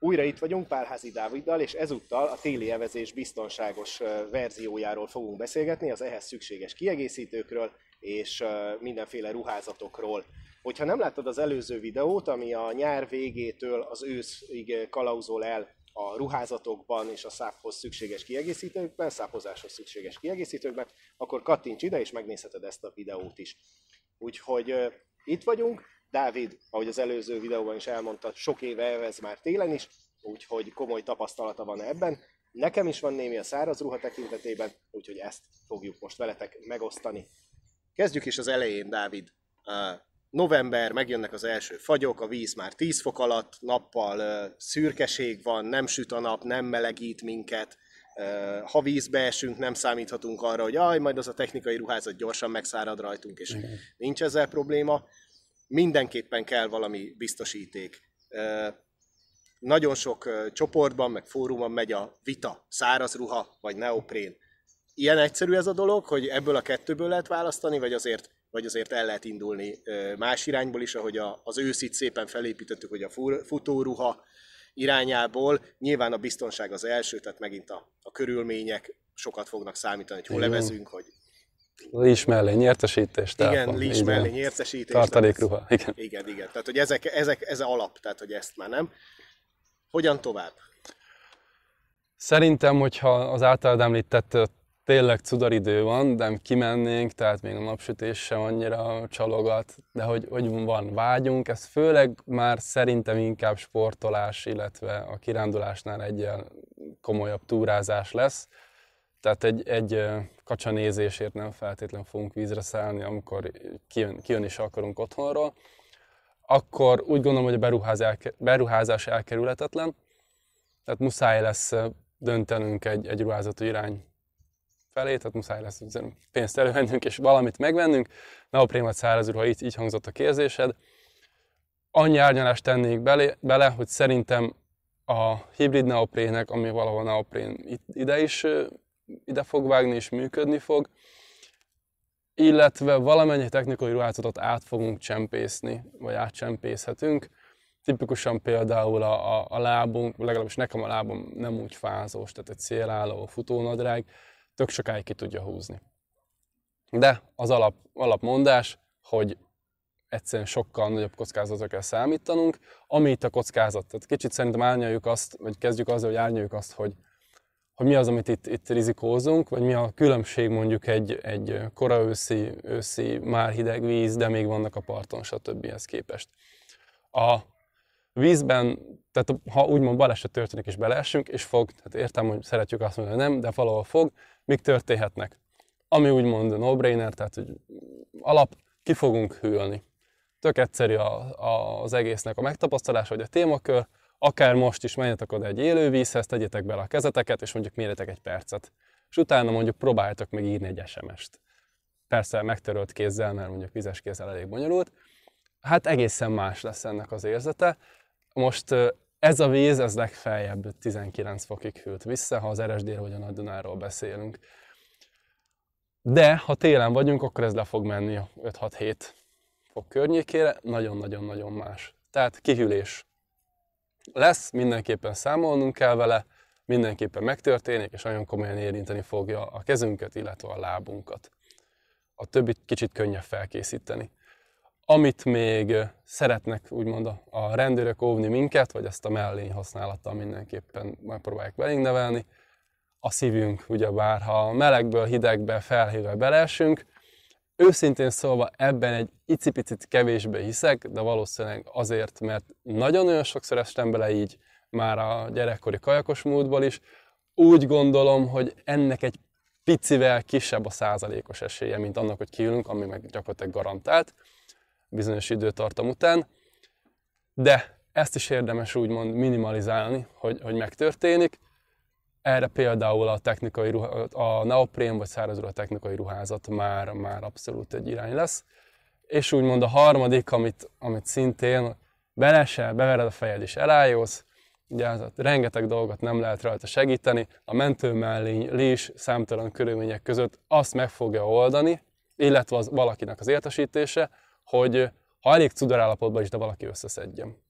Újra itt vagyunk Pálházi Dáviddal, és ezúttal a téli evezés biztonságos verziójáról fogunk beszélgetni, az ehhez szükséges kiegészítőkről és mindenféle ruházatokról. Hogyha nem láttad az előző videót, ami a nyár végétől az őszig kalauzol el a ruházatokban és a száphoz szükséges kiegészítőkben, száphozáshoz szükséges kiegészítőkben, akkor kattints ide és megnézheted ezt a videót is. Úgyhogy itt vagyunk, Dávid, ahogy az előző videóban is elmondta, sok éve elvez már télen is, úgyhogy komoly tapasztalata van ebben. Nekem is van némi a száraz ruha tekintetében, úgyhogy ezt fogjuk most veletek megosztani. Kezdjük is az elején, Dávid. Uh, november, megjönnek az első fagyok, a víz már 10 fok alatt, nappal uh, szürkeség van, nem süt a nap, nem melegít minket, ha vízbe esünk, nem számíthatunk arra, hogy aj, majd az a technikai ruházat gyorsan megszárad rajtunk, és Igen. nincs ezzel probléma mindenképpen kell valami biztosíték. Nagyon sok csoportban, meg fórumon megy a vita, száraz ruha vagy neoprén. Ilyen egyszerű ez a dolog, hogy ebből a kettőből lehet választani, vagy azért, vagy azért el lehet indulni más irányból is, ahogy az őszit szépen felépítettük, hogy a futóruha irányából. Nyilván a biztonság az első, tehát megint a, a körülmények sokat fognak számítani, hogy hol levezünk, hogy Lis mellé nyertesítés, telefon. Igen, lis mellé nyertesítés. Tartalékruha, igen. Igen, igen. Tehát, hogy ezek, ezek, ez alap, tehát, hogy ezt már nem. Hogyan tovább? Szerintem, hogyha az általad említett tényleg cudaridő van, de kimennénk, tehát még a napsütés sem annyira csalogat, de hogy, hogy van vágyunk, ez főleg már szerintem inkább sportolás, illetve a kirándulásnál egyel komolyabb túrázás lesz, tehát egy, egy kacsa nézésért nem feltétlenül fogunk vízre szállni, amikor kijön, kijön is akarunk otthonról. Akkor úgy gondolom, hogy a beruházás elkerülhetetlen, tehát muszáj lesz döntenünk egy, egy ruházati irány felé, tehát muszáj lesz pénzt elővennünk és valamit megvennünk. Neoprémat szárazul, ha így, így hangzott a kérzésed. Annyi árnyalást tennék bele, bele, hogy szerintem a hibrid neoprének, ami valahol neoprén ide is ide fog vágni és működni fog, illetve valamennyi technikai ruházatot át fogunk csempészni, vagy átcsempészhetünk. Tipikusan például a, a, a lábunk, legalábbis nekem a lábom nem úgy fázós, tehát egy célálló futónadrág, tök sokáig ki tudja húzni. De az alap, alapmondás, hogy egyszerűen sokkal nagyobb kockázatra kell számítanunk, ami itt a kockázat. Tehát kicsit szerintem árnyaljuk azt, vagy kezdjük azzal, hogy árnyaljuk azt, hogy hogy mi az, amit itt, itt rizikózunk, vagy mi a különbség mondjuk egy, egy kora őszi, őszi, már hideg víz, de még vannak a parton, stb. ehhez képest. A vízben, tehát ha úgymond baleset történik és beleesünk, és fog, tehát értem, hogy szeretjük azt mondani, hogy nem, de valahol fog, mik történhetnek. Ami úgymond no-brainer, tehát hogy alap, ki fogunk hűlni. Tök egyszerű a, a, az egésznek a megtapasztalása, hogy a témakör, akár most is menjetek oda egy élővízhez, tegyetek bele a kezeteket, és mondjuk mérjetek egy percet. És utána mondjuk próbáltok meg írni egy SMS-t. Persze megtörölt kézzel, mert mondjuk vizes kézzel elég bonyolult. Hát egészen más lesz ennek az érzete. Most ez a víz, ez legfeljebb 19 fokig hűlt vissza, ha az rsd vagy a nagy Dunáról beszélünk. De ha télen vagyunk, akkor ez le fog menni a 5-6-7 fok környékére, nagyon-nagyon-nagyon más. Tehát kihűlés lesz, mindenképpen számolnunk kell vele, mindenképpen megtörténik, és nagyon komolyan érinteni fogja a kezünket, illetve a lábunkat. A többit kicsit könnyebb felkészíteni. Amit még szeretnek úgymond a rendőrök óvni minket, vagy ezt a mellény használattal mindenképpen próbálják velünk nevelni, a szívünk, ugye bárha, melegből, hidegbe, felhővel belesünk, Őszintén szólva ebben egy icipicit kevésbé hiszek, de valószínűleg azért, mert nagyon-nagyon sokszor estem bele így, már a gyerekkori kajakos múltból is, úgy gondolom, hogy ennek egy picivel kisebb a százalékos esélye, mint annak, hogy kiülünk, ami meg gyakorlatilag garantált bizonyos időtartam után. De ezt is érdemes úgymond minimalizálni, hogy, hogy megtörténik. Erre például a, technikai ruha, a neoprén vagy szárazruha technikai ruházat már, már abszolút egy irány lesz. És úgymond a harmadik, amit, amit szintén belesel, bevered a fejed és elájulsz, ugye rengeteg dolgot nem lehet rajta segíteni, a mentőmellény lés számtalan körülmények között azt meg fogja oldani, illetve az valakinek az értesítése, hogy ha elég állapotban is, de valaki összeszedjem.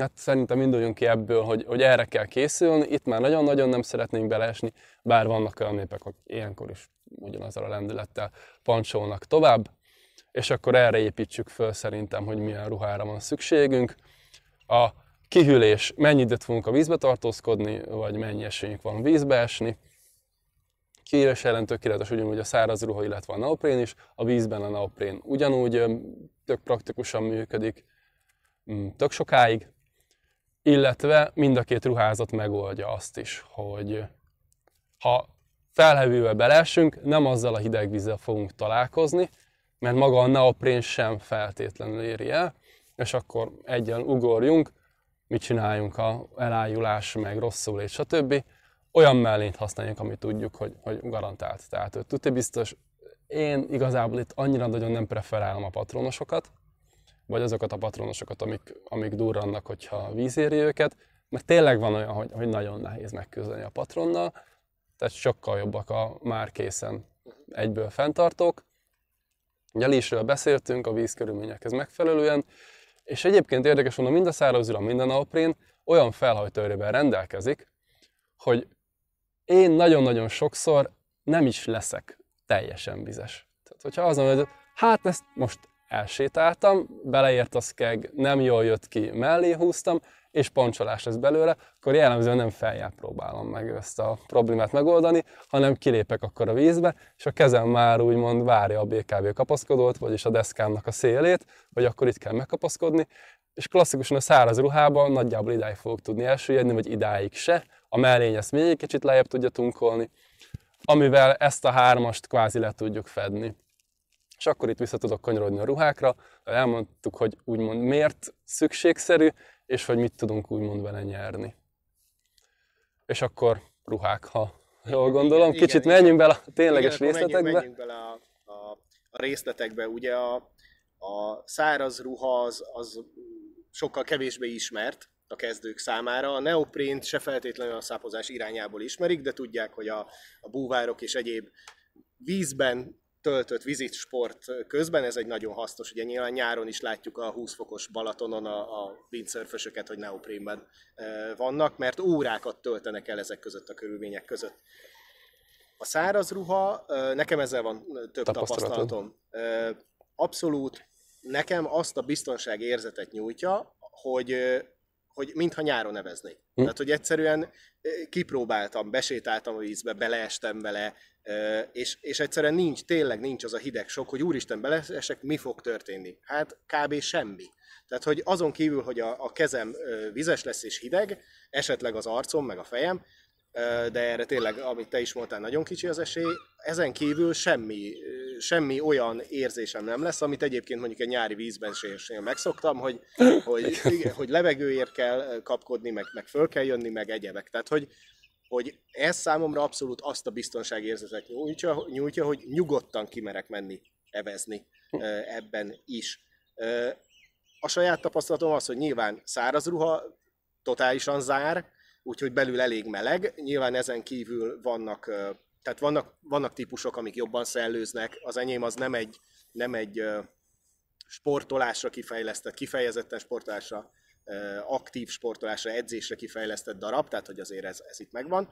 Hát szerintem induljunk ki ebből, hogy, hogy erre kell készülni, itt már nagyon-nagyon nem szeretnénk beleesni, bár vannak olyan népek, hogy ilyenkor is ugyanazzal a lendülettel pancsolnak tovább, és akkor erre építsük föl szerintem, hogy milyen ruhára van szükségünk. A kihűlés, mennyi időt fogunk a vízbe tartózkodni, vagy mennyi esélyünk van vízbe esni. Kihűlés ellen tökéletes ugyanúgy a száraz ruha, illetve a naoprén is, a vízben a naoprén ugyanúgy tök praktikusan működik, mm, tök sokáig, illetve mind a két ruházat megoldja azt is, hogy ha felhevővel belesünk, nem azzal a hideg vízzel fogunk találkozni, mert maga a neoprén sem feltétlenül éri el, és akkor egyen ugorjunk, mit csináljunk, a elájulás, meg rosszul, és stb. Olyan mellényt használjunk, amit tudjuk, hogy, hogy garantált. Tehát tudti biztos, én igazából itt annyira nagyon nem preferálom a patronosokat, vagy azokat a patronosokat, amik, amik durrannak, hogyha víz éri őket, mert tényleg van olyan, hogy, hogy nagyon nehéz megküzdeni a patronnal, tehát sokkal jobbak a már készen egyből fenntartók. Ugye lésről beszéltünk, a vízkörülményekhez megfelelően, és egyébként érdekes mondom, mind a szárazüra, mind a neoprén olyan felhajtóerővel rendelkezik, hogy én nagyon-nagyon sokszor nem is leszek teljesen vizes. Tehát, hogyha azon, hogy hát ezt most elsétáltam, beleért a szkeg, nem jól jött ki, mellé húztam, és pancsolás lesz belőle, akkor jellemzően nem feljel próbálom meg ezt a problémát megoldani, hanem kilépek akkor a vízbe, és a kezem már úgymond várja a BKV kapaszkodót, vagyis a deszkámnak a szélét, hogy akkor itt kell megkapaszkodni, és klasszikusan a száraz ruhában nagyjából idáig fogok tudni elsüllyedni, vagy idáig se, a mellény ezt még egy kicsit lejjebb tudja tunkolni, amivel ezt a hármast kvázi le tudjuk fedni. És akkor itt vissza tudok kanyarodni a ruhákra. Elmondtuk, hogy úgymond miért szükségszerű, és hogy mit tudunk úgymond vele nyerni. És akkor ruhák, ha jól gondolom. Igen, Kicsit igen, menjünk bele a tényleges igen, részletekbe. Menjünk, menjünk bele a, a, a részletekbe. Ugye a, a száraz ruha az, az sokkal kevésbé ismert a kezdők számára. A neoprint se feltétlenül a szápozás irányából ismerik, de tudják, hogy a, a búvárok és egyéb vízben töltött vizit sport közben, ez egy nagyon hasznos, ugye nyilván nyáron is látjuk a 20 fokos Balatonon a, a windsurfösöket, hogy neoprénben e, vannak, mert órákat töltenek el ezek között a körülmények között. A száraz ruha, e, nekem ezzel van több tapasztalatom. E, abszolút nekem azt a biztonság érzetet nyújtja, hogy hogy mintha nyáron neveznék. Hm. Tehát, hogy egyszerűen eh, kipróbáltam, besétáltam a vízbe, beleestem vele, eh, és, és egyszerűen nincs, tényleg nincs az a hideg sok, hogy úristen, beleesek, mi fog történni? Hát kb. semmi. Tehát, hogy azon kívül, hogy a, a kezem eh, vizes lesz és hideg, esetleg az arcom, meg a fejem, de erre tényleg, amit te is mondtál, nagyon kicsi az esély. Ezen kívül semmi, semmi olyan érzésem nem lesz, amit egyébként mondjuk egy nyári vízben sérsénél megszoktam, hogy, hogy, igen, hogy levegőért kell kapkodni, meg, meg föl kell jönni, meg egyebek. Tehát, hogy, hogy ez számomra abszolút azt a biztonságérzetet nyújtja, nyújtja, hogy nyugodtan kimerek menni evezni ebben is. A saját tapasztalatom az, hogy nyilván száraz ruha totálisan zár, úgyhogy belül elég meleg. Nyilván ezen kívül vannak, tehát vannak, vannak típusok, amik jobban szellőznek. Az enyém az nem egy, nem egy sportolásra kifejlesztett, kifejezetten sportolásra, aktív sportolásra, edzésre kifejlesztett darab, tehát hogy azért ez, ez itt megvan.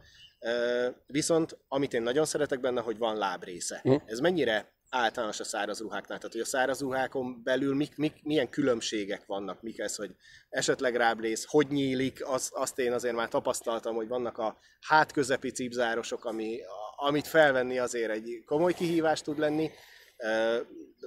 Viszont amit én nagyon szeretek benne, hogy van lábrésze. Mm. Ez mennyire általános a száraz ruháknál? Tehát, hogy a száraz ruhákon belül mik, mik, milyen különbségek vannak, mik ez, hogy esetleg rábléz, hogy nyílik, az, azt én azért már tapasztaltam, hogy vannak a hátközepi cipzárosok, ami, amit felvenni azért egy komoly kihívás tud lenni,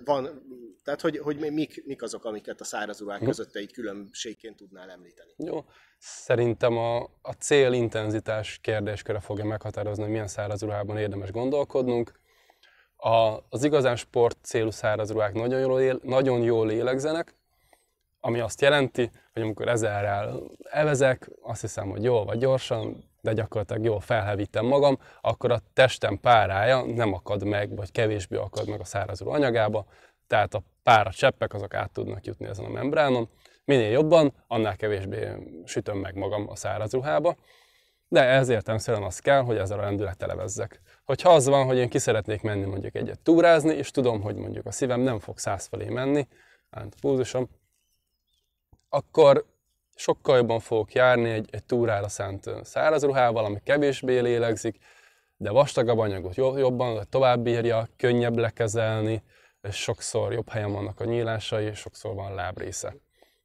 van, tehát hogy, hogy mik, mik azok, amiket a száraz ruhák hm. között egy különbségként tudnál említeni? Jó, szerintem a, a intenzitás kérdésköre fogja meghatározni, hogy milyen száraz ruhában érdemes gondolkodnunk. A, az igazán sport célú száraz ruhák nagyon jól, él, nagyon jól lélegzenek, ami azt jelenti, hogy amikor ezerrel evezek, azt hiszem, hogy jól vagy gyorsan, de gyakorlatilag jól felhevítem magam, akkor a testem párája nem akad meg, vagy kevésbé akad meg a szárazuló anyagába, tehát a pára cseppek azok át tudnak jutni ezen a membránon. Minél jobban, annál kevésbé sütöm meg magam a száraz ruhába de ez értelmszerűen az kell, hogy ezzel a lendület elevezzek. Hogyha az van, hogy én ki szeretnék menni mondjuk egyet túrázni, és tudom, hogy mondjuk a szívem nem fog száz felé menni, állt a pulzusom, akkor sokkal jobban fogok járni egy, egy túrára szánt száraz ruhával, ami kevésbé lélegzik, de vastagabb anyagot jobban tovább bírja, könnyebb lekezelni, és sokszor jobb helyen vannak a nyílásai, és sokszor van lábrésze.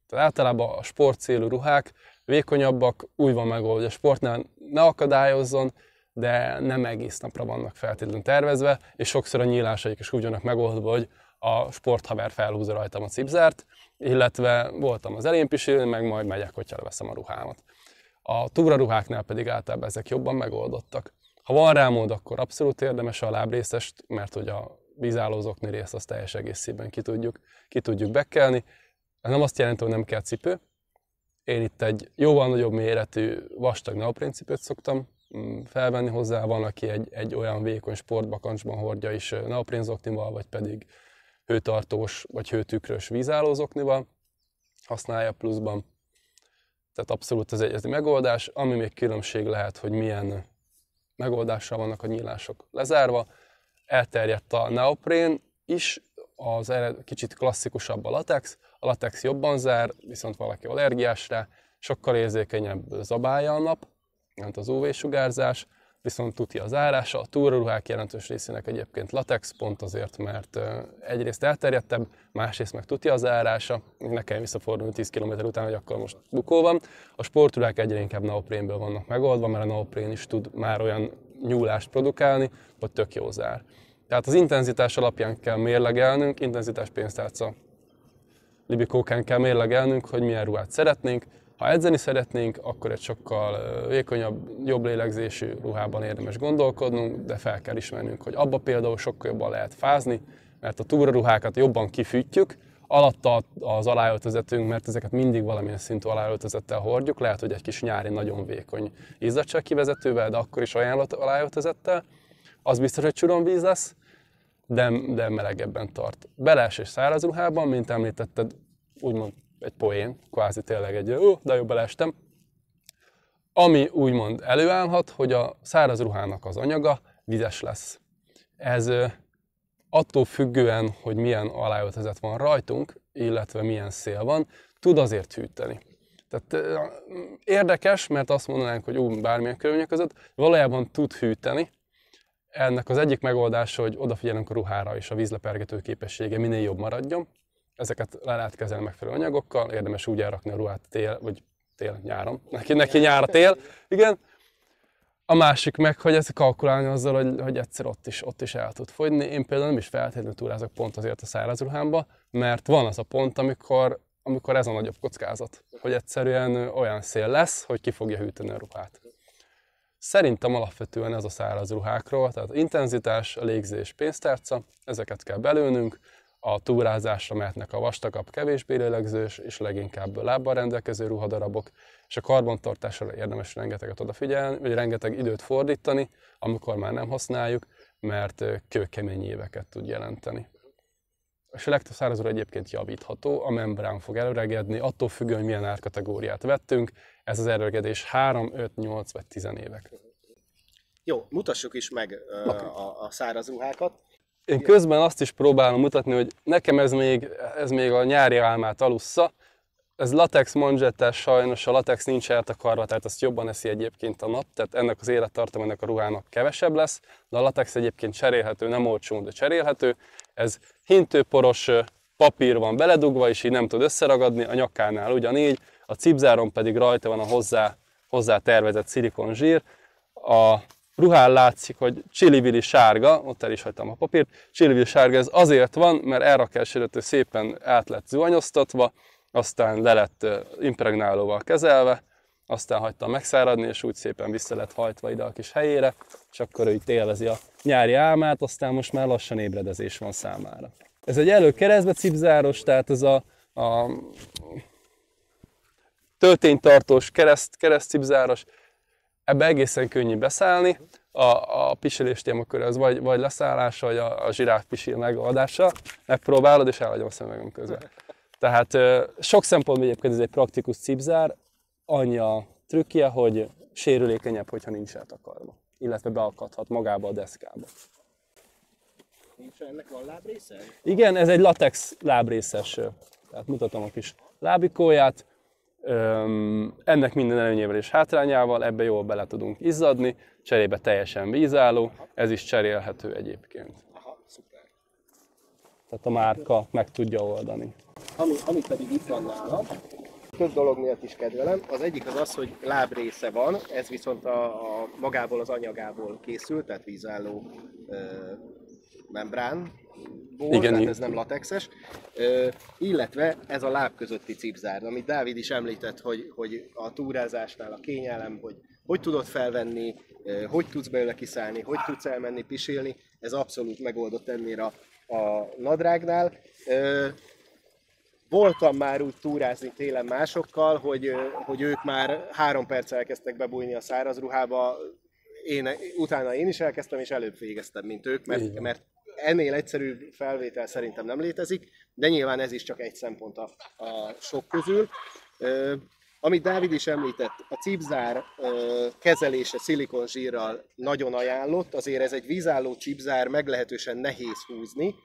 Tehát általában a sport célú ruhák vékonyabbak, úgy van megoldva, hogy a sportnál ne akadályozzon, de nem egész napra vannak feltétlenül tervezve, és sokszor a nyílásaik is úgy vannak megoldva, hogy a sporthaver felhúzza rajtam a cipzárt, illetve voltam az elémpisil, meg majd megyek, hogyha leveszem a ruhámat. A túraruháknál pedig általában ezek jobban megoldottak. Ha van rá mód, akkor abszolút érdemes a lábrészest, mert hogy a vízállózókni részt azt teljes egészében ki tudjuk, ki tudjuk bekelni. Ez nem azt jelenti, hogy nem kell cipő, én itt egy jóval nagyobb méretű vastag neoprincipőt szoktam mm, felvenni hozzá, van, aki egy, egy olyan vékony sportbakancsban hordja is neoprinzoknival, vagy pedig hőtartós vagy hőtükrös vízállózoknival használja pluszban. Tehát abszolút ez egy, ez egy megoldás. Ami még különbség lehet, hogy milyen megoldással vannak a nyílások lezárva. Elterjedt a neoprén is, az ered, kicsit klasszikusabb a latex, a latex jobban zár, viszont valaki allergiás rá, sokkal érzékenyebb zabálja a nap, mint az UV-sugárzás, viszont tuti az árása, a túraruhák jelentős részének egyébként latex, pont azért, mert egyrészt elterjedtebb, másrészt meg tuti az árása, ne kell visszafordulni 10 km után, hogy akkor most bukó van. A sportruhák egyre inkább naoprénből vannak megoldva, mert a naoprén is tud már olyan nyúlást produkálni, hogy tök jó zár. Tehát az intenzitás alapján kell mérlegelnünk, intenzitás pénztárca libikókán kell mérlegelnünk, hogy milyen ruhát szeretnénk. Ha edzeni szeretnénk, akkor egy sokkal vékonyabb, jobb lélegzésű ruhában érdemes gondolkodnunk, de fel kell ismernünk, hogy abba például sokkal jobban lehet fázni, mert a túraruhákat jobban kifűtjük, alatta az aláöltözetünk, mert ezeket mindig valamilyen szintű aláöltözettel hordjuk, lehet, hogy egy kis nyári nagyon vékony kivezetővel, de akkor is ajánlott aláöltözettel, az biztos, hogy víz lesz, de, de melegebben tart. Belás és száraz ruhában, mint említetted, úgymond egy poén, kvázi tényleg egy, ó, de jobb belestem. Ami úgymond előállhat, hogy a száraz ruhának az anyaga vizes lesz. Ez attól függően, hogy milyen aláöltözet van rajtunk, illetve milyen szél van, tud azért hűteni. Tehát érdekes, mert azt mondanánk, hogy ú, bármilyen körülmények között, valójában tud hűteni, ennek az egyik megoldása, hogy odafigyelünk a ruhára és a vízlepergető képessége minél jobb maradjon. Ezeket le lehet kezelni megfelelő anyagokkal, érdemes úgy elrakni a ruhát tél, vagy tél, nyáron. Neki, neki nyára tél, igen. A másik meg, hogy ezt kalkulálni azzal, hogy, hogy egyszer ott is, ott is el tud fogyni. Én például nem is feltétlenül túrázok pont azért a száraz ruhámba, mert van az a pont, amikor, amikor ez a nagyobb kockázat, hogy egyszerűen olyan szél lesz, hogy ki fogja hűteni a ruhát. Szerintem alapvetően ez a száraz ruhákról, tehát intenzitás, a légzés, pénztárca, ezeket kell belőnünk, a túrázásra mehetnek a vastagabb, kevésbé lélegzős és leginkább lábbal rendelkező ruhadarabok, és a karbantartásra érdemes rengeteget odafigyelni, vagy rengeteg időt fordítani, amikor már nem használjuk, mert kőkemény éveket tud jelenteni. A legtöbb szárazúra egyébként javítható, a membrán fog előregedni, attól függően, hogy milyen árkategóriát vettünk, ez az előregedés 3, 5, 8 vagy 10 évek. Jó, mutassuk is meg ö, a, a száraz ruhákat. Én közben azt is próbálom mutatni, hogy nekem ez még, ez még a nyári álmát alussza, ez latex manzsettás, sajnos a latex nincs eltakarva, tehát azt jobban eszi egyébként a nap, tehát ennek az élettartam ennek a ruhának kevesebb lesz, de a latex egyébként cserélhető, nem olcsó, de cserélhető. Ez hintőporos papír van beledugva, és így nem tud összeragadni, a nyakánál ugyanígy, a cipzáron pedig rajta van a hozzá, hozzá tervezett szilikon zsír. A ruhán látszik, hogy csillivili sárga, ott el is hagytam a papírt, csillivili sárga ez azért van, mert elrakás előtt szépen át lett zuhanyoztatva, aztán le lett impregnálóval kezelve, aztán hagytam megszáradni, és úgy szépen vissza lett hajtva ide a kis helyére, és akkor ő itt élvezi a nyári álmát, aztán most már lassan ébredezés van számára. Ez egy előkeresztbe cipzáros, tehát ez a, a tölténytartós kereszt, cipzáros, ebbe egészen könnyű beszállni, a, a pisilés témakör az vagy, vagy leszállás, vagy a, a zsiráf pisil megoldása, megpróbálod és elhagyom a szemegem közben. Tehát sok szempontból egyébként ez egy praktikus cipzár, annyi a trükkje, hogy sérülékenyebb, hogyha nincs eltakarva, illetve beakadhat magába a deszkába. Nincs ennek van lábrésze? Igen, ez egy latex lábrészes, tehát mutatom a kis lábikóját. Öm, ennek minden előnyével és hátrányával, ebbe jól bele tudunk izzadni, cserébe teljesen vízálló, ez is cserélhető egyébként. Aha, szuper. Tehát a márka meg tudja oldani ami, ami pedig itt van nálam. Több dolog miatt is kedvelem. Az egyik az az, hogy lábrésze van, ez viszont a, a magából az anyagából készült, tehát vízálló ö, membrán, ból, igen, tehát ez nem latexes, ö, illetve ez a láb közötti cipzár, amit Dávid is említett, hogy, hogy a túrázásnál a kényelem, hogy hogy tudod felvenni, hogy tudsz belőle kiszállni, hogy tudsz elmenni pisilni, ez abszolút megoldott ennél a, a nadrágnál. Ö, voltam már úgy túrázni télen másokkal, hogy, hogy ők már három perc elkezdtek bebújni a száraz ruhába, én, utána én is elkezdtem, és előbb végeztem, mint ők, mert, mert ennél egyszerűbb felvétel szerintem nem létezik, de nyilván ez is csak egy szempont a, a sok közül. Ö, amit Dávid is említett, a cipzár ö, kezelése zsírral nagyon ajánlott, azért ez egy vízálló cipzár meglehetősen nehéz húzni,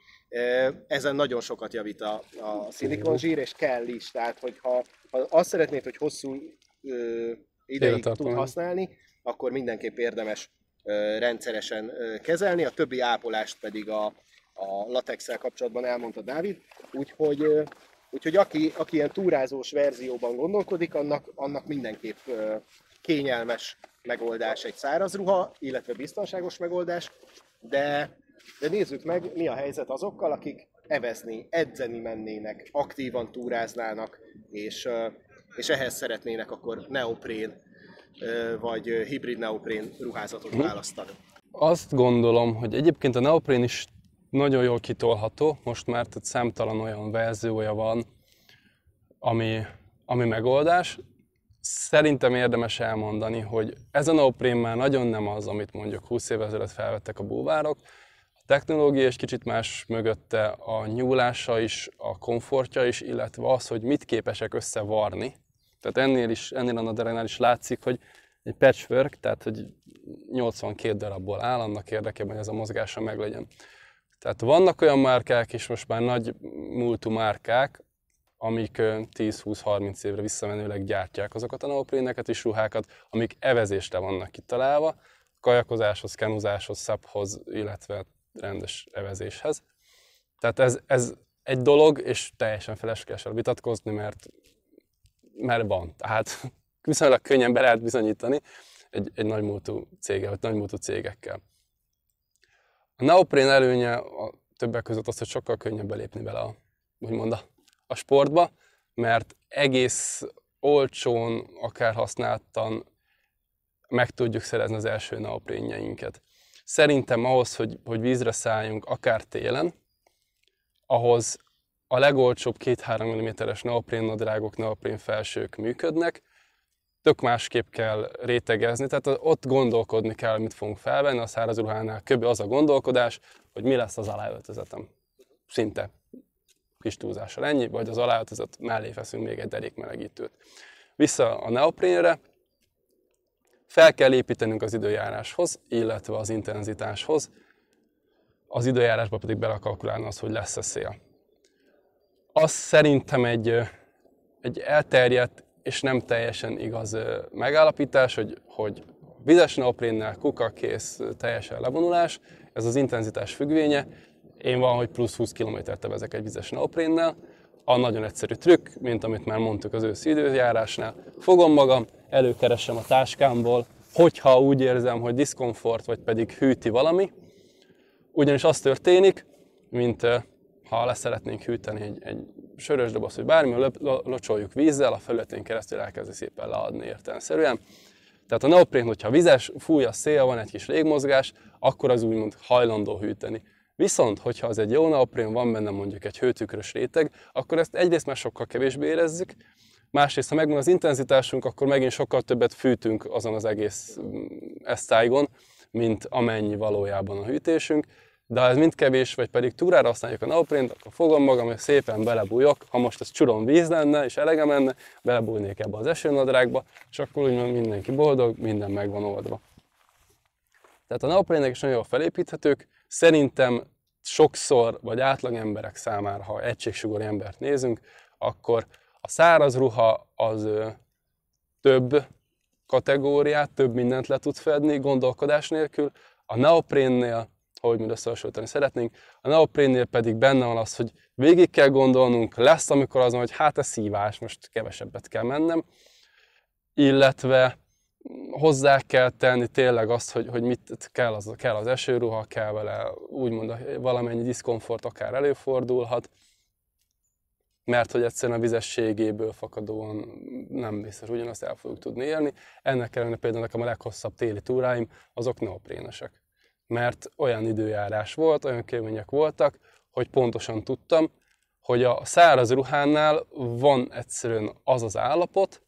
ezen nagyon sokat javít a, a zsír, és kell is. Tehát, hogyha ha azt szeretnéd, hogy hosszú ö, ideig tud használni, akkor mindenképp érdemes ö, rendszeresen ö, kezelni, a többi ápolást pedig a, a latexsel kapcsolatban elmondta Dávid, úgyhogy, ö, úgyhogy aki, aki ilyen túrázós verzióban gondolkodik, annak, annak mindenképp ö, kényelmes megoldás egy száraz ruha, illetve biztonságos megoldás, de de nézzük meg, mi a helyzet azokkal, akik evezni, edzeni mennének, aktívan túráznának, és, és ehhez szeretnének akkor neoprén vagy hibrid neoprén ruházatot mhm. választani. Azt gondolom, hogy egyébként a neoprén is nagyon jól kitolható, most már tehát számtalan olyan verziója van, ami, ami megoldás. Szerintem érdemes elmondani, hogy ez a neoprén már nagyon nem az, amit mondjuk 20 évvel ezelőtt felvettek a búvárok technológia, és kicsit más mögötte a nyúlása is, a komfortja is, illetve az, hogy mit képesek összevarni. Tehát ennél, is, ennél a nadaránál is látszik, hogy egy patchwork, tehát hogy 82 darabból áll annak érdekében, hogy ez a mozgása meglegyen. Tehát vannak olyan márkák, és most már nagy múltú márkák, amik 10-20-30 évre visszamenőleg gyártják azokat a neopréneket és ruhákat, amik evezésre vannak kitalálva, kajakozáshoz, kenuzáshoz, szaphoz, illetve rendes evezéshez. Tehát ez, ez egy dolog, és teljesen felesleges vitatkozni, mert, mert van. Tehát viszonylag könnyen be lehet bizonyítani egy, egy nagymúltú cége, vagy nagymúltú cégekkel. A neoprén előnye a többek között az, hogy sokkal könnyebb belépni bele a, úgymond a, a sportba, mert egész olcsón, akár használtan meg tudjuk szerezni az első neoprénjeinket. Szerintem ahhoz, hogy, hogy vízre szálljunk akár télen, ahhoz a legolcsóbb 2-3 mm-es neoprén nadrágok, neoprén felsők működnek, tök másképp kell rétegezni, tehát ott gondolkodni kell, mit fogunk felvenni, a száraz ruhánál kb. az a gondolkodás, hogy mi lesz az aláöltözetem. Szinte kis túlzással ennyi, vagy az aláöltözet mellé feszünk még egy derékmelegítőt. Vissza a neoprénre, fel kell építenünk az időjáráshoz, illetve az intenzitáshoz, az időjárásba pedig belekalkulálni az, hogy lesz-e szél. Az szerintem egy, egy elterjedt és nem teljesen igaz megállapítás, hogy, hogy vizes neoprénnel kukakész teljesen levonulás, ez az intenzitás függvénye. Én van, hogy plusz 20 km-t egy vizes neoprénnel, a nagyon egyszerű trükk, mint amit már mondtuk az őszi időjárásnál. Fogom magam, előkeresem a táskámból, hogyha úgy érzem, hogy diszkomfort, vagy pedig hűti valami. Ugyanis az történik, mint ha leszeretnénk hűteni egy, egy sörös doboz, hogy bármi, lo, lo, locsoljuk vízzel, a felületén keresztül elkezdi szépen leadni értelemszerűen. Tehát a neoprén, hogyha vizes, fúj a szél, van egy kis légmozgás, akkor az úgymond hajlandó hűteni. Viszont, hogyha az egy jó neoprén, van benne mondjuk egy hőtükrös réteg, akkor ezt egyrészt már sokkal kevésbé érezzük, Másrészt, ha megvan az intenzitásunk, akkor megint sokkal többet fűtünk azon az egész mm, esztáigon, mint amennyi valójában a hűtésünk. De ha ez mind kevés, vagy pedig túrára használjuk a neoprint, akkor fogom magam, és szépen belebújok. Ha most ez csuron víz lenne, és elegem lenne, belebújnék ebbe az esőnadrágba, és akkor úgymond mindenki boldog, minden meg van oldva. Tehát a neoprének is nagyon jól felépíthetők. Szerintem sokszor, vagy átlag emberek számára, ha egységsugori embert nézünk, akkor a száraz ruha az több kategóriát, több mindent le tud fedni gondolkodás nélkül. A neoprénnél, ahogy mind összehasonlítani szeretnénk, a neoprénnél pedig benne van az, hogy végig kell gondolnunk, lesz, amikor azon, hogy hát ez szívás, most kevesebbet kell mennem, illetve hozzá kell tenni tényleg azt, hogy, hogy mit kell az, kell az esőruha, kell vele úgymond valamennyi diszkomfort akár előfordulhat, mert hogy egyszerűen a vizességéből fakadóan nem biztos, ugyanazt el fogjuk tudni élni. Ennek ellenére például nekem a leghosszabb téli túráim azok neoprénesek. Mert olyan időjárás volt, olyan körülmények voltak, hogy pontosan tudtam, hogy a száraz ruhánál van egyszerűen az az állapot,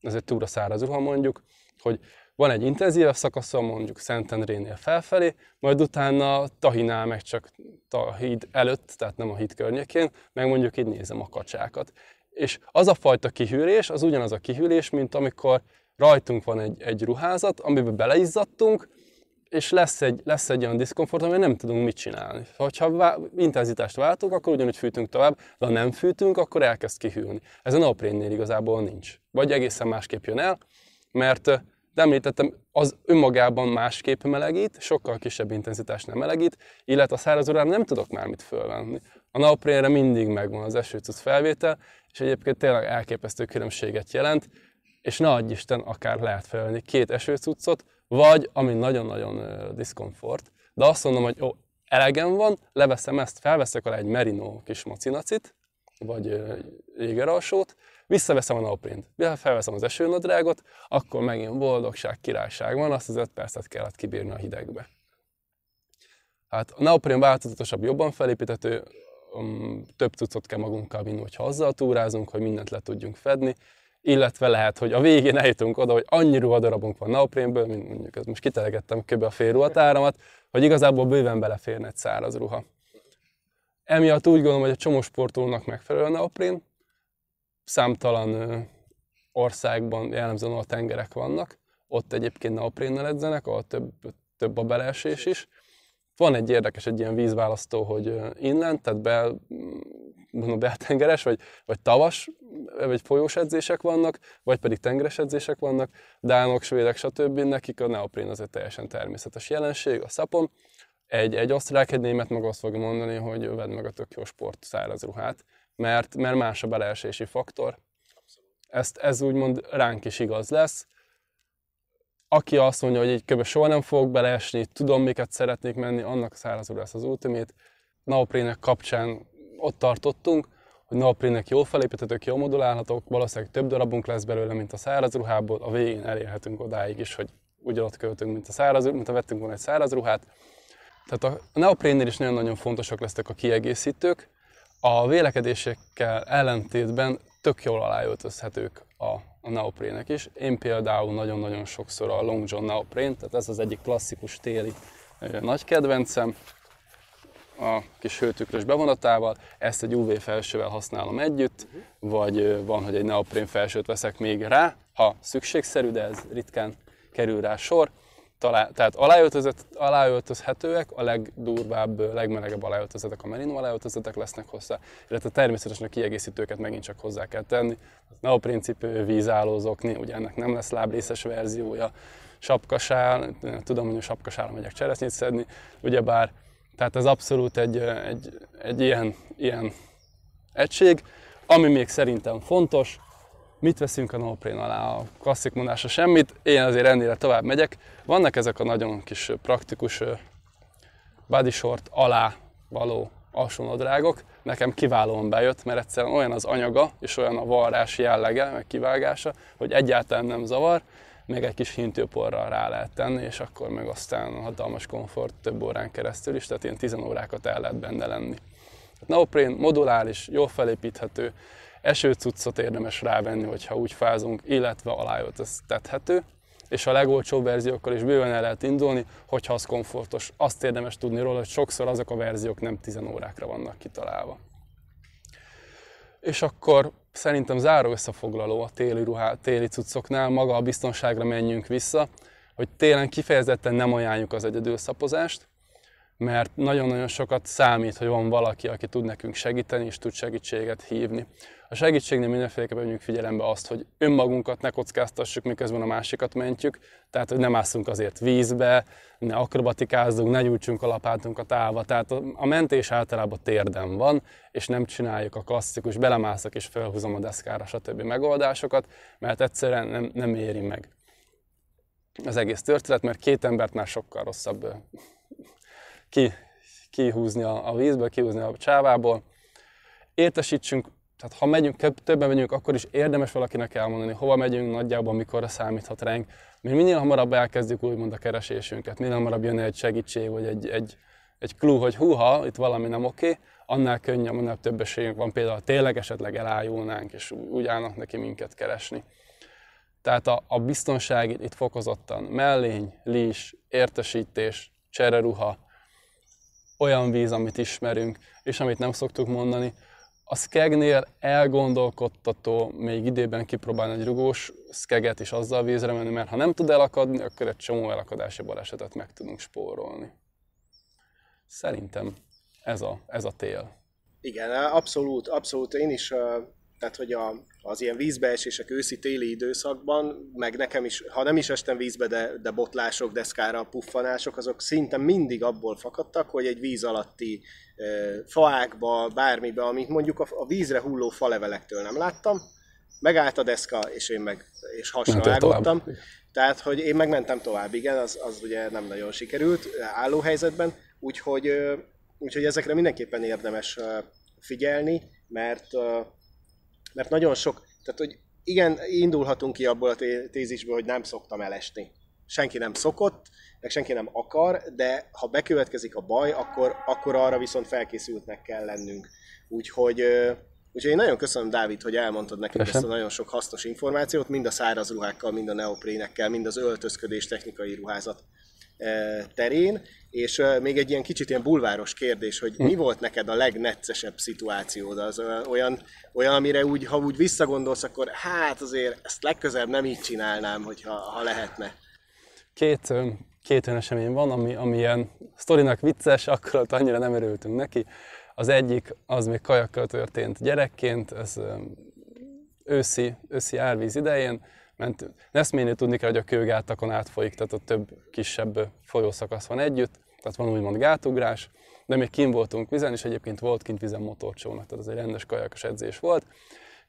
ez egy túra száraz ruha mondjuk, hogy van egy intenzívebb szakaszom, mondjuk Szentendrénél felfelé, majd utána Tahinál meg csak a híd előtt, tehát nem a híd környékén, meg mondjuk így nézem a kacsákat. És az a fajta kihűlés, az ugyanaz a kihűlés, mint amikor rajtunk van egy, egy ruházat, amiben beleizzadtunk, és lesz egy, lesz egy olyan diszkomfort, amivel nem tudunk mit csinálni. Ha vá- intenzitást váltunk, akkor ugyanúgy fűtünk tovább, de ha nem fűtünk, akkor elkezd kihűlni. Ez a neoprénnél igazából nincs. Vagy egészen másképp jön el, mert de említettem, az önmagában másképp melegít, sokkal kisebb intenzitásnál melegít, illetve a száraz órán nem tudok már mit fölvenni. A naprénre mindig megvan az esőcuc felvétel, és egyébként tényleg elképesztő különbséget jelent, és ne adj Isten, akár lehet felvenni két esőcuccot, vagy ami nagyon-nagyon diszkomfort, de azt mondom, hogy ó, elegem van, leveszem ezt, felveszek alá egy merino kis macinacit, vagy jégeralsót, uh, Visszaveszem a naprint, felveszem az esőnadrágot, akkor megint boldogság, királyság van, azt az öt percet kellett kibírni a hidegbe. Hát a naprint változatosabb, jobban felépítető, mm, több cuccot kell magunkkal vinni, hogyha azzal túrázunk, hogy mindent le tudjunk fedni, illetve lehet, hogy a végén eljutunk oda, hogy annyi ruhadarabunk van neoprénből, mint mondjuk ezt most kitelegettem kb. a fél ruhatáramat, hogy igazából bőven beleférne egy száraz ruha. Emiatt úgy gondolom, hogy a csomó sportolónak megfelelő a neoprén, számtalan országban jellemzően a tengerek vannak, ott egyébként neoprénnel edzenek, ahol több, több a beleesés is. Van egy érdekes, egy ilyen vízválasztó, hogy inland, tehát bel, mondom, beltengeres, vagy, vagy tavas, vagy folyós edzések vannak, vagy pedig tengeres edzések vannak, dánok, svédek, stb. Nekik a neoprén az egy teljesen természetes jelenség, a szapon. Egy, egy osztrák, egy német meg azt fogja mondani, hogy vedd meg a tök jó sport száraz ruhát, mert, mert más a beleesési faktor. Ezt, ez úgymond ránk is igaz lesz. Aki azt mondja, hogy így köbben soha nem fogok beleesni, tudom, miket szeretnék menni, annak szárazul lesz az ultimét. Naoprének kapcsán ott tartottunk, hogy naoprének jól felépítetők, jól modulálhatók, valószínűleg több darabunk lesz belőle, mint a száraz ruhából, a végén elérhetünk odáig is, hogy ugyanott költünk, mint a száraz, mint a vettünk volna egy száraz ruhát. Tehát a neoprénnél is nagyon-nagyon fontosak lesznek a kiegészítők, a vélekedésekkel ellentétben tök jól aláöltözhetők a, a neoprének is. Én például nagyon-nagyon sokszor a Long John neoprén, tehát ez az egyik klasszikus téli nagy kedvencem, a kis hőtükrös bevonatával, ezt egy UV felsővel használom együtt, vagy van, hogy egy neoprén felsőt veszek még rá, ha szükségszerű, de ez ritkán kerül rá sor, talál, tehát aláöltözhet, aláöltözhetőek, a legdurvább, legmelegebb aláöltözetek, a merino aláöltözetek lesznek hozzá, illetve természetesen a kiegészítőket megint csak hozzá kell tenni. Na a principő vízállózók, ugye ennek nem lesz lábrészes verziója, sapkasál, tudom, hogy a sapkasára megyek cseresznyét szedni, ugyebár, tehát ez abszolút egy, egy, egy ilyen, ilyen egység. Ami még szerintem fontos, mit veszünk a noprén alá, a klasszik mondása semmit, én azért ennél tovább megyek. Vannak ezek a nagyon kis praktikus body short alá való alsónadrágok, nekem kiválóan bejött, mert egyszerűen olyan az anyaga, és olyan a varrás jellege, meg kivágása, hogy egyáltalán nem zavar, még egy kis hintőporral rá lehet tenni, és akkor meg aztán hatalmas komfort több órán keresztül is, tehát ilyen 10 órákat el lehet benne lenni. Neoprén moduláris, jól felépíthető, Esőcuccot érdemes rávenni, hogyha úgy fázunk, illetve tethető és a legolcsóbb verziókkal is bőven el lehet indulni, hogyha az komfortos. Azt érdemes tudni róla, hogy sokszor azok a verziók nem 10 órákra vannak kitalálva. És akkor szerintem záró összefoglaló a téli, ruhá, téli cuccoknál, maga a biztonságra menjünk vissza, hogy télen kifejezetten nem ajánljuk az egyedülszapozást, mert nagyon-nagyon sokat számít, hogy van valaki, aki tud nekünk segíteni, és tud segítséget hívni. A segítségnél mindenféleképpen vegyünk figyelembe azt, hogy önmagunkat ne kockáztassuk, miközben a másikat mentjük, tehát hogy nem ásszunk azért vízbe, ne akrobatikázzunk, ne gyújtsunk a lapátunkat állva. Tehát a mentés általában térden van, és nem csináljuk a klasszikus belemászok és felhúzom a deszkára, stb. megoldásokat, mert egyszerűen nem, nem éri meg az egész történet, mert két embert már sokkal rosszabb ki, kihúzni a, a vízből, kihúzni a csávából. Értesítsünk, tehát ha megyünk, többen megyünk, akkor is érdemes valakinek elmondani, hova megyünk nagyjából, mikorra számíthat ránk. Mert minél hamarabb elkezdjük úgymond a keresésünket, minél hamarabb jön egy segítség, vagy egy, egy, egy clue, hogy húha, itt valami nem oké, annál könnyebb, annál több esélyünk van. Például tényleg esetleg elájulnánk, és úgy állnak neki minket keresni. Tehát a, a biztonság itt fokozottan mellény, lís, értesítés, csereruha, olyan víz, amit ismerünk, és amit nem szoktuk mondani. A szkegnél elgondolkodtató még idében kipróbálni egy rugós szkeget is azzal vízre menni, mert ha nem tud elakadni, akkor egy csomó elakadási balesetet meg tudunk spórolni. Szerintem ez a, ez a tél. Igen, abszolút, abszolút. Én is tehát, hogy a, az ilyen vízbeesések őszi-téli időszakban, meg nekem is, ha nem is estem vízbe, de, de botlások, deszkára, puffanások, azok szinte mindig abból fakadtak, hogy egy víz alatti e, faákba, bármibe, amit mondjuk a, a vízre hulló falevelektől nem láttam, megállt a deszka, és én meg és hasra vágottam. Tehát, hogy én megmentem tovább, igen, az, az ugye nem nagyon sikerült álló helyzetben, úgyhogy, úgyhogy ezekre mindenképpen érdemes figyelni, mert mert nagyon sok, tehát hogy igen, indulhatunk ki abból a tézisből, hogy nem szoktam elesni. Senki nem szokott, meg senki nem akar, de ha bekövetkezik a baj, akkor, akkor arra viszont felkészültnek kell lennünk. Úgyhogy, úgyhogy én nagyon köszönöm, Dávid, hogy elmondtad nekem, Köszön. ezt a nagyon sok hasznos információt, mind a száraz ruhákkal, mind a neoprénekkel, mind az öltözködés technikai ruházat terén, és még egy ilyen kicsit ilyen bulváros kérdés, hogy hm. mi volt neked a legneccesebb szituációd? Az olyan, olyan, amire úgy, ha úgy visszagondolsz, akkor hát azért ezt legközelebb nem így csinálnám, hogyha, ha lehetne. Két, két olyan esemény van, ami, ami ilyen sztorinak vicces, akkor annyira nem örültünk neki. Az egyik, az még kajakkal történt gyerekként, ez őszi, őszi árvíz idején, ment. Neszménél tudni kell, hogy a kőgátakon átfolyik, tehát a több kisebb folyószakasz van együtt, tehát van úgymond gátugrás, de még kim voltunk vizen, és egyébként volt kint vizen motorcsónak, tehát az egy rendes kajakos edzés volt,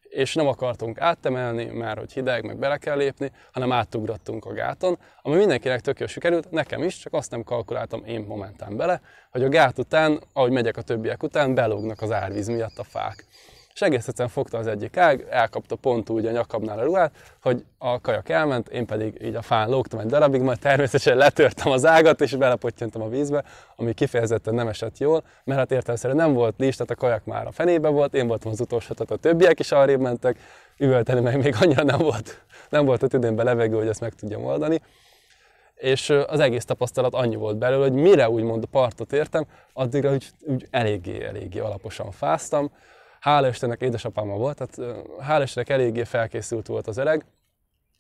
és nem akartunk áttemelni, már hogy hideg, meg bele kell lépni, hanem átugrattunk a gáton, ami mindenkinek tök jól sikerült, nekem is, csak azt nem kalkuláltam én momentán bele, hogy a gát után, ahogy megyek a többiek után, belógnak az árvíz miatt a fák és egész egyszerűen fogta az egyik ág, elkapta pont úgy a nyakamnál a ruhát, hogy a kajak elment, én pedig így a fán lógtam egy darabig, majd természetesen letörtem az ágat, és belepottyantam a vízbe, ami kifejezetten nem esett jól, mert hát értelmeszerűen nem volt list, tehát a kajak már a fenébe volt, én voltam az utolsó, tehát a többiek is arrébb mentek, üvölteni meg még annyira nem volt, nem volt a tüdőmben levegő, hogy ezt meg tudjam oldani és az egész tapasztalat annyi volt belőle, hogy mire úgymond a partot értem, addigra úgy, úgy eléggé, eléggé alaposan fáztam, Hála Istennek édesapámmal volt, tehát hála Istennek eléggé felkészült volt az öreg,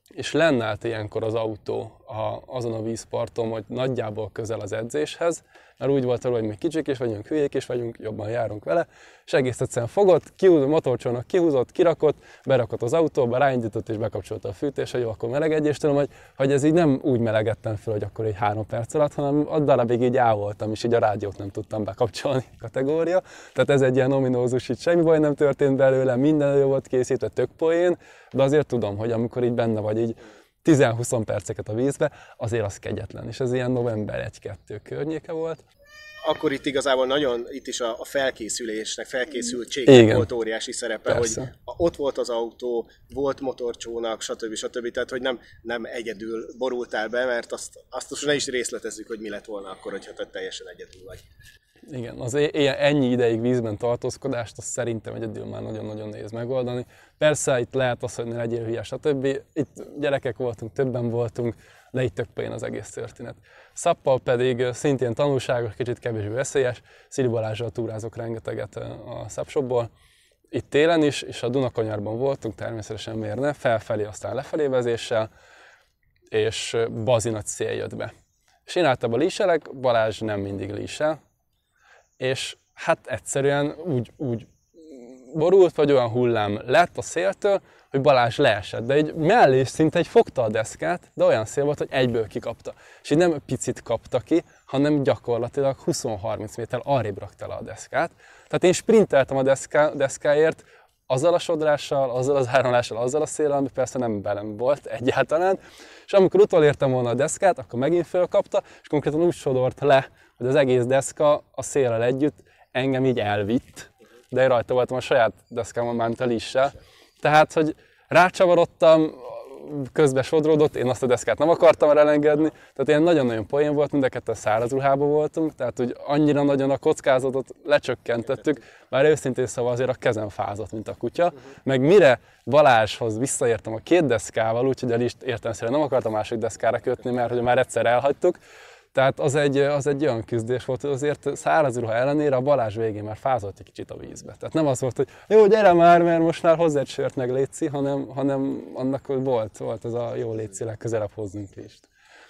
és lennált ilyenkor az autó a, azon a vízparton, hogy nagyjából közel az edzéshez, mert úgy volt hogy mi kicsik is vagyunk, hülyék is vagyunk, jobban járunk vele, és egész egyszerűen fogott, a motorcsónak kihúzott, kirakott, berakott az autóba, ráindított és bekapcsolta a fűtés, hogy jó, akkor melegedj, és tudom, hogy, hogy ez így nem úgy melegedtem fel, hogy akkor egy három perc alatt, hanem a darabig így áll voltam, és így a rádiót nem tudtam bekapcsolni kategória. Tehát ez egy ilyen ominózus, itt semmi baj nem történt belőle, minden jó volt készítve, tök poén, de azért tudom, hogy amikor így benne vagy, így 10-20 perceket a vízbe, azért az kegyetlen. És ez ilyen november 1-2 környéke volt akkor itt igazából nagyon, itt is a, a felkészülésnek, felkészültségnek Igen. volt óriási szerepe, Persze. hogy ott volt az autó, volt motorcsónak, stb. stb. Tehát, hogy nem, nem egyedül borultál be, mert azt, azt most ne is részletezzük, hogy mi lett volna akkor, hogyha te teljesen egyedül vagy igen, az ilyen ennyi ideig vízben tartózkodást, azt szerintem egyedül már nagyon-nagyon nehéz megoldani. Persze itt lehet az, hogy ne legyél hülye, stb. Itt gyerekek voltunk, többen voltunk, de itt tök az egész történet. Szappal pedig szintén tanulságos, kicsit kevésbé veszélyes, Szili Balázsra túrázok rengeteget a Szapsobból. Itt télen is, és a Dunakanyarban voltunk, természetesen miért ne, felfelé, aztán lefelé vezéssel, és bazinat szél jött be. És én általában líselek, Balázs nem mindig lísel, és hát egyszerűen úgy, úgy borult, vagy olyan hullám lett a széltől, hogy Balázs leesett, de egy mellé szinte egy fogta a deszkát, de olyan szél volt, hogy egyből kikapta. És így nem picit kapta ki, hanem gyakorlatilag 20-30 méter arrébb rakta le a deszkát. Tehát én sprinteltem a deszká, deszkáért, azzal a sodrással, azzal az áramlással, azzal a szélrel, ami persze nem belem volt egyáltalán, és amikor utolértem volna a deszkát, akkor megint fölkapta, és konkrétan úgy sodort le, hogy az egész deszka a szélrel együtt engem így elvitt, de én rajta voltam a saját deszkámon mentelissel. Tehát, hogy rácsavarodtam, közbe sodródott, én azt a deszkát nem akartam elengedni, tehát én nagyon-nagyon poén volt, mind a ketten száraz ruhában voltunk, tehát úgy annyira nagyon a kockázatot lecsökkentettük, bár őszintén szóval azért a kezem fázott, mint a kutya, meg mire Balázshoz visszaértem a két deszkával, úgyhogy el is értem nem akartam másik deszkára kötni, mert hogy már egyszer elhagytuk, tehát az egy, az egy olyan küzdés volt, hogy azért száraz ruha ellenére a Balázs végén már fázott egy kicsit a vízbe. Tehát nem az volt, hogy jó, gyere már, mert most már hozzá egy sört meg léci, hanem, hanem annak volt, volt az a jó léci legközelebb hozzunk is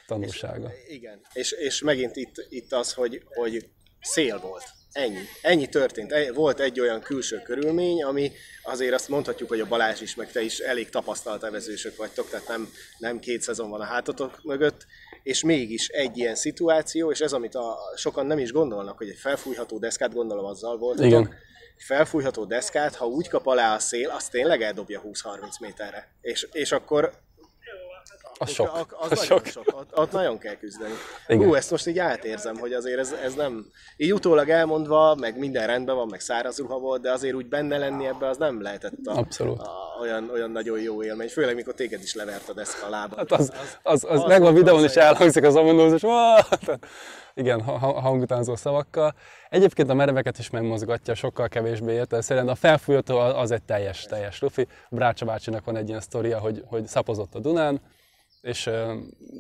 tanulsága. És, igen, és, és megint itt, itt az, hogy, hogy szél volt. Ennyi. Ennyi történt. Volt egy olyan külső körülmény, ami azért azt mondhatjuk, hogy a Balázs is, meg te is elég tapasztalt evezősök vagytok, tehát nem, nem két szezon van a hátatok mögött, és mégis egy ilyen szituáció, és ez, amit a, sokan nem is gondolnak, hogy egy felfújható deszkát gondolom azzal volt. Igen. Egy felfújható deszkát, ha úgy kap alá a szél, az tényleg eldobja 20-30 méterre. És, és akkor az sok. a az, az nagyon sok. sok. Ott, ott nagyon kell küzdeni. Igen. Hú, ezt most így átérzem, hogy azért ez, ez nem... Így utólag elmondva, meg minden rendben van, meg száraz ruha volt, de azért úgy benne lenni ebbe az nem lehetett a, Abszolút. A, olyan, olyan nagyon jó élmény. Főleg, mikor téged is levert a deszka a lába. Hát az, az, az, az, az megvan videón is elhangzik az amondózás. Igen, hangutánzó szavakkal. Egyébként a mereveket is megmozgatja, sokkal kevésbé érte. Szerintem a felfújható az egy teljes, teljes lufi. Brácsa bácsinak van egy ilyen sztoria, hogy, hogy szapozott a Dunán, és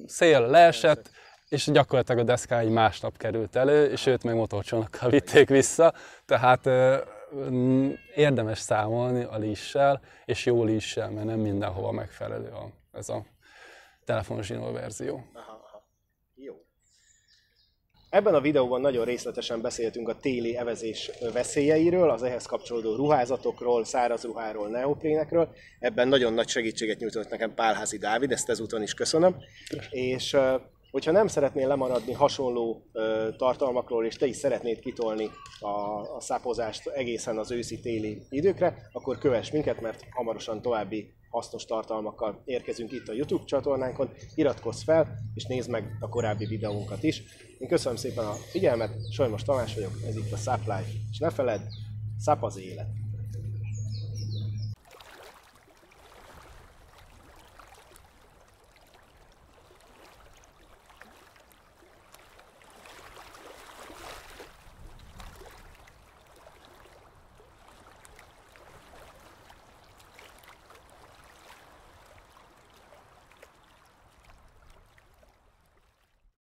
szél leesett, és gyakorlatilag a deszká egy másnap került elő, és őt meg motorcsónakkal vitték vissza, tehát mm, érdemes számolni a lissel, és jó lissel, mert nem mindenhova megfelelő a, ez a telefonos verzió. verzió. Ebben a videóban nagyon részletesen beszéltünk a téli evezés veszélyeiről, az ehhez kapcsolódó ruházatokról, száraz ruháról, neoprénekről. Ebben nagyon nagy segítséget nyújtott nekem Pálházi Dávid, ezt ezúton is köszönöm. És Hogyha nem szeretnél lemaradni hasonló tartalmakról, és te is szeretnéd kitolni a, a szápozást egészen az őszi-téli időkre, akkor kövess minket, mert hamarosan további hasznos tartalmakkal érkezünk itt a YouTube csatornánkon. Iratkozz fel, és nézd meg a korábbi videónkat is. Én köszönöm szépen a figyelmet, Solymos Tamás vagyok, ez itt a Sap és ne feledd, szap az élet!